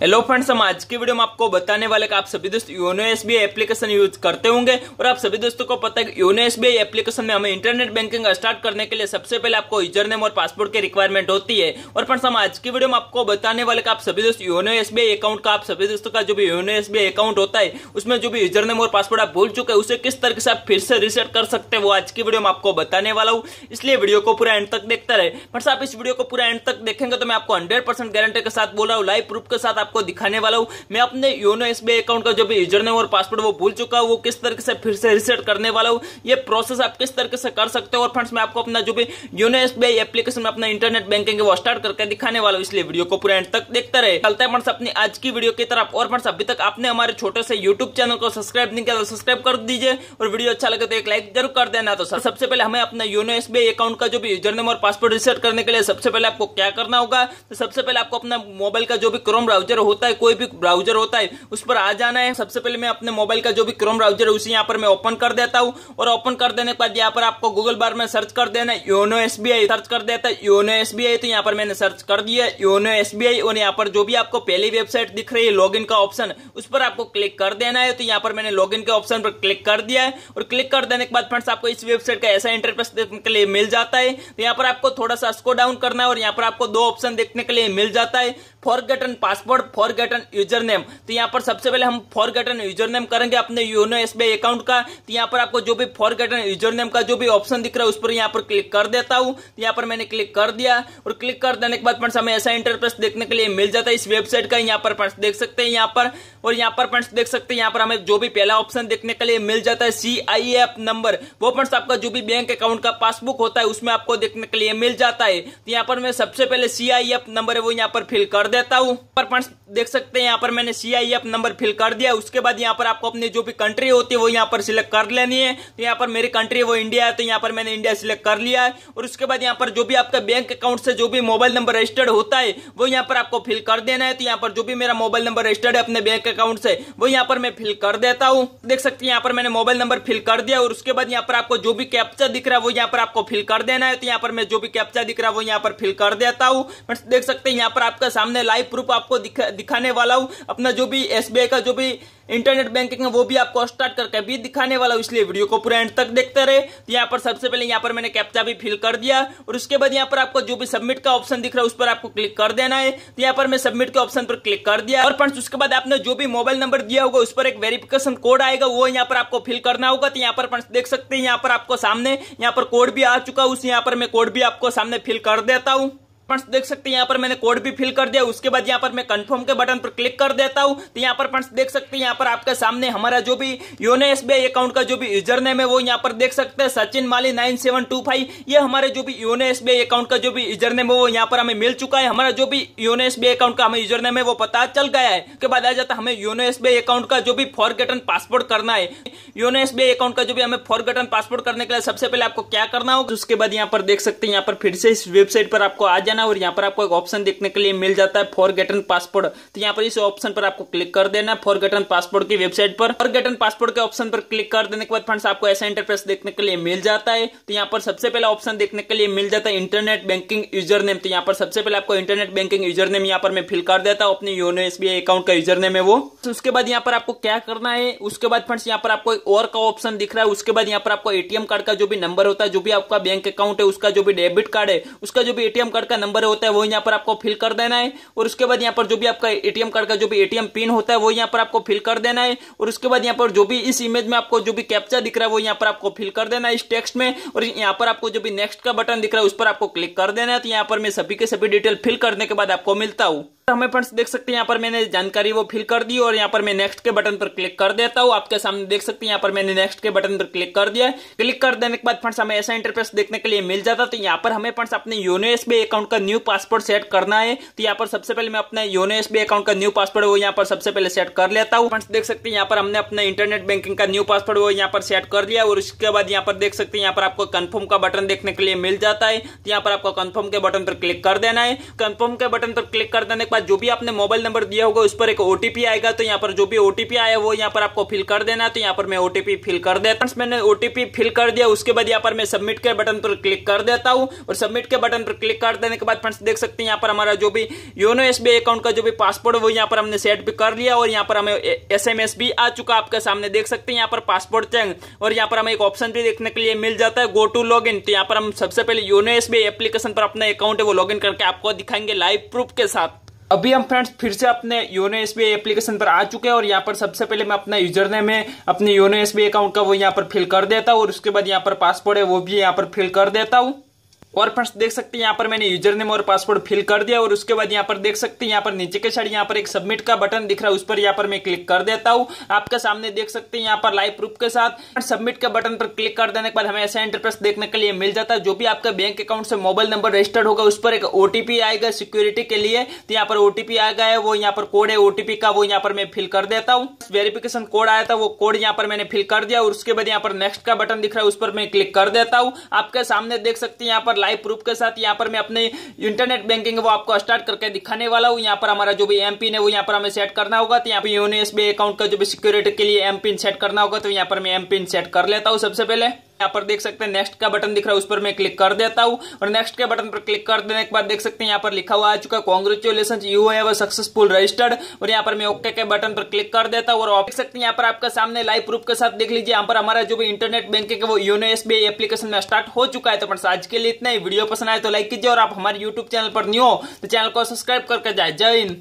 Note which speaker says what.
Speaker 1: hello friends हम आज के वीडियो में आपको बताने वाले कि आप सभी दोस्त योनो एसबीआई एप्लीकेशन यूज करते होंगे और आप सभी दोस्तों को पता है कि योनो एसबीआई एप्लीकेशन में हमें इंटरनेट बैंकिंग स्टार्ट करने के लिए सबसे पहले आपको यूजर नेम और पासपोर्ट की रिक्वायरमेंट होती है और फ्रेंड्स हम आज की वीडियो में आपको बताने वाले कि आप सभी दोस्त योनो एसबीआई अकाउंट का आप सभी दोस्तों का जो भी योनो एसबीआई अकाउंट होता है उसमें जो भी यूजर नेम और पासपोर्ट आप भूल चुके हैं उसे किस तरीके से आप फिर से रिसेट कर सकते हैं वो आज की वीडियो में आपको बताने वाला हूँ इसलिए वीडियो को पूरा एंड तक देखता रहे फ्रेंड्स आप इस वीडियो को पूरा एंड तक देखेंगे तो मैं आपको हंड्रेड गारंटी के साथ बोल रहा हूँ लाइव प्रूफ के साथ आपको दिखाने वाला हूँ मैं अपने योनो एस अकाउंट का जो भी यूजर नेम और पासवर्ड वो भूल चुका हूँ वो किस तरीके से फिर से रिसेट करने वाला हूँ ये प्रोसेस आप किस तरीके से कर सकते हो और फ्रेंड्स मैं आपको अपना जो भी योनो एस एप्लीकेशन में अपना इंटरनेट बैंकिंग वो स्टार्ट करके दिखाने वाला हूँ इसलिए वीडियो को पूरा एंड तक देखते रहे चलते हैं फ्रेंड्स अपनी आज की वीडियो की तरफ और फ्रेंड्स अभी तक आपने हमारे छोटे से यूट्यूब चैनल को सब्सक्राइब नहीं किया तो सब्सक्राइब कर दीजिए और वीडियो अच्छा लगे तो एक लाइक जरूर कर देना तो सर सबसे पहले हमें अपना योनो एस अकाउंट का जो भी यूजर नेम और पासवर्ड रिसेट करने के लिए सबसे पहले आपको क्या करना होगा तो सबसे पहले आपको अपना मोबाइल का जो भी क्रोम ब्राउजर ब्राउजर होता है कोई भी ब्राउजर होता है उस पर आ जाना है सबसे पहले मैं अपने मोबाइल का जो भी क्रोम ब्राउजर है उसे यहाँ पर मैं ओपन कर देता हूँ और ओपन कर देने के बाद यहाँ पर आपको गूगल बार में सर्च कर देना है योनो एस सर्च कर देता है योनो एस तो यहाँ पर मैंने सर्च कर दिया योनो एस और यहाँ पर जो भी आपको पहली वेबसाइट दिख रही है लॉग का ऑप्शन उस पर आपको क्लिक कर देना है तो यहाँ पर मैंने लॉग के ऑप्शन पर क्लिक कर दिया है और क्लिक कर देने के बाद फ्रेंड्स आपको इस वेबसाइट का ऐसा इंटरफेस देखने के लिए मिल जाता है तो यहाँ पर आपको थोड़ा सा स्को डाउन करना है और यहाँ पर आपको दो ऑप्शन देखने के लिए मिल जाता है forgotten password forgotten user name तो यहाँ पर सबसे पहले हम फॉरगेटन यूजर नेम करेंगे अपने योनो एसबीआई अकाउंट का तो यहाँ पर आपको जो भी फॉरगेटन यूजर नेम का जो भी ऑप्शन दिख रहा है उस पर यहाँ पर क्लिक कर देता हूँ तो यहाँ पर मैंने क्लिक कर दिया और क्लिक कर देने के बाद फ्रेंड्स हमें ऐसा इंटरफेस देखने के लिए मिल जाता है इस वेबसाइट का यहाँ पर फ्रेंड्स देख सकते हैं यहाँ पर और यहाँ पर फ्रेंड्स देख सकते हैं यहाँ पर हमें जो भी पहला ऑप्शन देखने के लिए मिल जाता है सी आई एफ नंबर वो फ्रेंड्स आपका जो भी बैंक अकाउंट का पासबुक होता है उसमें आपको देखने के लिए मिल जाता है तो यहाँ पर मैं सबसे पहले सी आई एफ नंबर है वो यहाँ पर फिल कर देता हूँ पर फ्रेंड्स देख सकते हैं यहाँ पर मैंने C I F number fill कर दिया उसके बाद यहाँ पर आपको अपनी जो भी कंट्री होती है वो यहाँ पर सिलेक्ट कर लेनी है तो यहाँ पर मेरी कंट्री वो इंडिया है तो यहाँ पर मैंने इंडिया सिलेक्ट कर लिया है और उसके बाद यहाँ पर जो भी आपका बैंक अकाउंट से जो भी मोबाइल नंबर रजिस्टर्ड होता है वो यहाँ पर आपको फिल कर देना है तो यहाँ पर जो भी मेरा मोबाइल नंबर रजिस्टर्ड है अपने बैंक अकाउंट से वो यहाँ पर मैं फिल कर देता हूँ देख सकते हैं यहाँ पर मैंने मोबाइल नंबर फिल कर दिया और उसके बाद यहाँ पर आपको जो भी कैप्चा दिख रहा है वो यहाँ पर आपको फिल कर देना है तो यहाँ पर मैं जो भी कैप्चा दिख रहा है वो यहाँ पर फिल कर देता हूँ देख सकते हैं यहाँ पर आपका सामने सामने लाइव प्रूफ आपको दिखा, दिखाने वाला हूँ अपना जो भी एस का जो भी इंटरनेट बैंकिंग है वो भी आपको स्टार्ट करके भी दिखाने वाला हूँ इसलिए वीडियो को पूरा एंड तक देखते रहे तो यहाँ पर सबसे पहले यहाँ पर मैंने कैप्चा भी फिल कर दिया और उसके बाद यहाँ पर आपको जो भी सबमिट का ऑप्शन दिख रहा है उस पर आपको क्लिक कर देना है तो यहाँ पर मैं सबमिट के ऑप्शन पर क्लिक कर दिया और फ्रेंड्स उसके बाद आपने जो भी मोबाइल नंबर दिया होगा उस पर एक वेरिफिकेशन कोड आएगा वो यहाँ पर आपको फिल करना होगा तो यहाँ पर फ्रेंड्स देख सकते हैं यहाँ पर आपको सामने यहाँ पर कोड भी आ चुका उस यहाँ पर मैं कोड भी आपको सामने फिल कर देता हूँ फ्रेंड्स देख सकते हैं यहाँ पर मैंने कोड भी फिल कर दिया उसके बाद यहाँ पर मैं कंफर्म के बटन पर क्लिक कर देता हूँ तो यहाँ पर फ्रेंड्स देख सकते हैं यहाँ पर आपके सामने हमारा जो भी योनो एस अकाउंट का जो भी यूजर नेम है वो यहाँ पर देख सकते हैं Sachin Mali nine seven two five ये हमारे जो भी योनो एस अकाउंट का जो भी यूजर नेम है वो यहाँ पर हमें मिल चुका है हमारा जो भी योनो एस अकाउंट का हमें यूजर नेम है वो पता चल गया है उसके बाद आ जाता है हमें योनो एस अकाउंट का जो भी फॉरगेटन पासवर्ड करना है योनो एस अकाउंट का जो भी हमें फॉरगेटन पासवर्ड करने के लिए सबसे पहले आपको क्या करना होगा उसके बाद यहाँ पर देख सकते हैं यहाँ पर फिर से इस वेबसाइट पर आपको आ जाना जाना और यहाँ पर आपको एक ऑप्शन देखने के लिए मिल जाता है फॉर गेटन पासपोर्ट तो यहाँ पर इस ऑप्शन पर आपको क्लिक कर देना है फॉर गेटन पासपोर्ट की वेबसाइट पर फॉर गेटन पासपोर्ट के ऑप्शन पर क्लिक कर देने के बाद फ्रेंड्स आपको ऐसा इंटरफेस देखने के लिए मिल जाता है तो यहाँ पर सबसे पहला ऑप्शन देखने के लिए मिल जाता है इंटरनेट बैंकिंग यूजर नेम तो यहाँ पर सबसे पहले आपको इंटरनेट बैंकिंग यूजर नेम यहाँ पर मैं फिल कर देता हूँ अपने योनो एसबीआई अकाउंट का यूजर नेम है वो तो उसके बाद यहाँ पर आपको क्या करना है उसके बाद फ्रेंड्स यहाँ पर आपको और का ऑप्शन दिख रहा है उसके बाद यहाँ पर आपको एटीएम कार्ड का जो भी नंबर होता है जो भी आपका बैंक अकाउंट है उसका जो भी डेबिट कार्ड है उसका जो भी एटीएम कार्ड का नंबर होता है वो यहाँ पर आपको फिल कर देना है और उसके बाद यहाँ पर जो भी आपका एटीएम कार्ड का जो भी एटीएम पिन होता है वो यहाँ पर आपको फिल कर देना है और उसके बाद यहाँ पर जो भी इस इमेज में आपको जो भी कैप्चा दिख रहा है वो यहाँ पर आपको फिल कर देना है इस टेक्स्ट में और यहाँ पर आपको जो भी नेक्स्ट का बटन दिख रहा है उस पर आपको क्लिक कर देना है तो यहाँ पर मैं सभी के सभी डिटेल फिल करने के बाद आपको मिलता हूँ हमें फ्रेंड्स देख सकते हैं यहाँ पर मैंने जानकारी वो फिल कर दी और यहाँ पर मैं नेक्स्ट के बटन पर क्लिक कर देता हूँ आपके सामने देख सकते हैं यहाँ पर मैंने नेक्स्ट के बटन पर क्लिक कर दिया क्लिक कर देने के बाद फ्रेंड्स हमें ऐसा इंटरफेस देखने के लिए मिल जाता तो यहाँ पर हमें फ्रेंड्स अपने योनो एस अकाउंट का न्यू पासवर्ड सेट करना है तो यहाँ पर सबसे पहले मैं अपने योनो एस अकाउंट का न्यू पासवर्ड वो यहाँ पर सबसे पहले सेट कर लेता हूँ फ्रेंड्स देख सकते हैं यहाँ पर हमने अपने इंटरनेट बैंकिंग का न्यू पासवर्ड वो यहाँ पर सेट कर लिया और उसके बाद यहाँ पर देख सकते हैं यहाँ पर आपको कन्फर्म का बटन देखने के लिए मिल जाता है तो यहाँ पर आपको कन्फर्म के बटन पर क्लिक कर देना है कन्फर्म के बटन पर क्लिक कर देने के बाद बाद जो भी आपने मोबाइल नंबर दिया होगा उस पर एक ओटीपी आएगा तो यहाँ पर जो भी ओटीपी आया वो यहाँ पर आपको फिल कर देना है तो यहाँ पर मैं ओटीपी फिल कर देता हूँ मैंने ओटीपी फिल कर दिया उसके बाद यहाँ पर मैं सबमिट के बटन पर क्लिक कर देता हूँ और सबमिट के बटन पर क्लिक कर देने के बाद फ्रेंड्स देख सकते हैं यहाँ पर हमारा जो भी योनो एस अकाउंट का जो भी पासवर्ड वो यहाँ पर हमने सेट भी कर लिया और यहाँ पर हमें एस भी आ चुका आपके सामने देख सकते हैं यहाँ पर पासपोर्ट चेंग और यहाँ पर हमें एक ऑप्शन भी देखने के लिए मिल जाता है गो टू लॉग तो यहाँ पर हम सबसे पहले योनो एस एप्लीकेशन पर अपना अकाउंट है वो लॉग करके आपको दिखाएंगे लाइव प्रूफ के साथ अभी हम फ्रेंड्स फिर से अपने योनो एस बी एप्लीकेशन पर आ चुके हैं और यहाँ पर सबसे पहले मैं अपना यूजर नेम है अपने योनो एस अकाउंट का वो यहाँ पर फिल कर देता हूँ और उसके बाद यहाँ पर पासवर्ड है वो भी यहाँ पर फिल कर देता हूँ और फ्रेंड्स देख सकते हैं यहाँ पर मैंने यूजर नेम और पासवर्ड फिल कर दिया और उसके बाद यहाँ पर देख सकते हैं यहाँ पर नीचे के साइड यहाँ पर एक सबमिट का बटन दिख रहा है उस पर यहाँ पर मैं क्लिक कर देता हूँ आपके सामने देख सकते हैं यहाँ पर लाइव प्रूफ के साथ सबमिट के बटन पर क्लिक कर देने के बाद हमें ऐसा इंटरप्रेस देखने के लिए मिल जाता है जो भी आपका बैंक अकाउंट से मोबाइल नंबर रजिस्टर्ड होगा उस पर एक ओटीपी आएगा सिक्योरिटी के लिए तो यहाँ पर ओटीपी आ गया है वो यहाँ पर कोड है ओटीपी का वो यहाँ पर मैं फिल कर देता हूँ वेरिफिकेशन कोड आया था वो कोड यहाँ पर मैंने फिल कर दिया और उसके बाद यहाँ पर नेक्स्ट का बटन दिख रहा है उस पर मैं क्लिक कर देता हूँ आपके सामने देख सकते हैं यहाँ पर लाइव प्रूफ के साथ यहाँ पर मैं अपने इंटरनेट बैंकिंग वो आपको स्टार्ट करके दिखाने वाला हूँ यहाँ पर हमारा जो भी एम है वो यहाँ पर हमें सेट करना होगा तो यहाँ पर यूनियन अकाउंट का जो भी सिक्योरिटी के लिए एम सेट करना होगा तो यहाँ पर मैं एम सेट कर लेता हूँ सबसे पहले यहाँ पर देख सकते हैं नेक्स्ट का बटन दिख रहा है उस पर मैं क्लिक कर देता हूँ और नेक्स्ट के बटन पर क्लिक कर देने के बाद देख सकते हैं यहाँ पर लिखा हुआ आ चुका congratulation you ever successful registered और यहाँ पर मैं ओके के बटन पर क्लिक कर देता हूँ और देख सकते हैं यहाँ पर आपका सामने लाइव प्रूफ के साथ देख लीजिए यहाँ पर हमारा जो भी इंटरनेट बैंकिंग है वो योनो एसबीआई एप्लीकेशन में स्टार्ट हो चुका है तो बस आज के लिए इतना ही वीडियो पसंद आए तो लाइक कीजिए और आप हमारे यूट्यूब चैनल पर न्यू हो तो चैनल को सब्सक्राइब करके जाए जय हिंद